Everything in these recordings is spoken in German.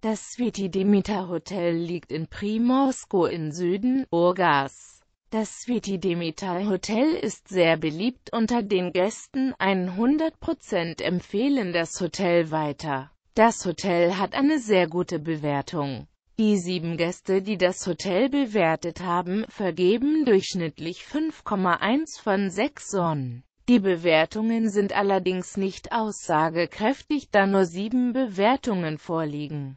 Das Sveti Demeter Hotel liegt in Primorsko in Süden, Burgas. Das Sveti Demeter Hotel ist sehr beliebt unter den Gästen, 100% empfehlen das Hotel weiter. Das Hotel hat eine sehr gute Bewertung. Die sieben Gäste, die das Hotel bewertet haben, vergeben durchschnittlich 5,1 von 6 Sonnen. Die Bewertungen sind allerdings nicht aussagekräftig, da nur sieben Bewertungen vorliegen.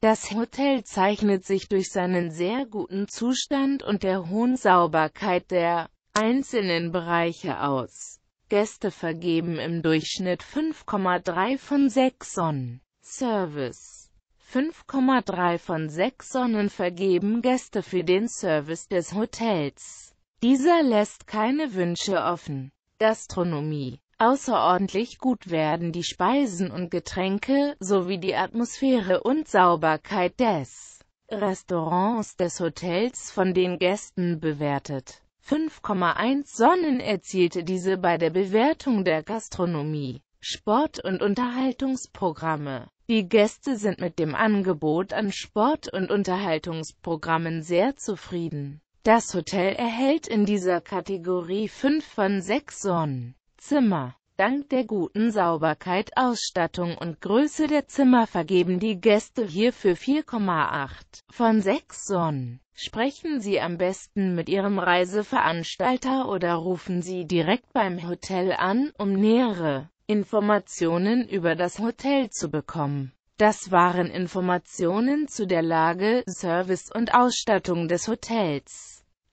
das Hotel zeichnet sich durch seinen sehr guten Zustand und der hohen Sauberkeit der einzelnen Bereiche aus. Gäste vergeben im Durchschnitt 5,3 von 6 Sonnen. Service 5,3 von 6 Sonnen vergeben Gäste für den Service des Hotels. Dieser lässt keine Wünsche offen. Gastronomie Außerordentlich gut werden die Speisen und Getränke, sowie die Atmosphäre und Sauberkeit des Restaurants des Hotels von den Gästen bewertet. 5,1 Sonnen erzielte diese bei der Bewertung der Gastronomie, Sport- und Unterhaltungsprogramme. Die Gäste sind mit dem Angebot an Sport- und Unterhaltungsprogrammen sehr zufrieden. Das Hotel erhält in dieser Kategorie 5 von 6 Sonnen. Zimmer. Dank der guten Sauberkeit, Ausstattung und Größe der Zimmer vergeben die Gäste hierfür 4,8 von 6 Sonnen. Sprechen Sie am besten mit Ihrem Reiseveranstalter oder rufen Sie direkt beim Hotel an, um nähere Informationen über das Hotel zu bekommen. Das waren Informationen zu der Lage, Service und Ausstattung des Hotels.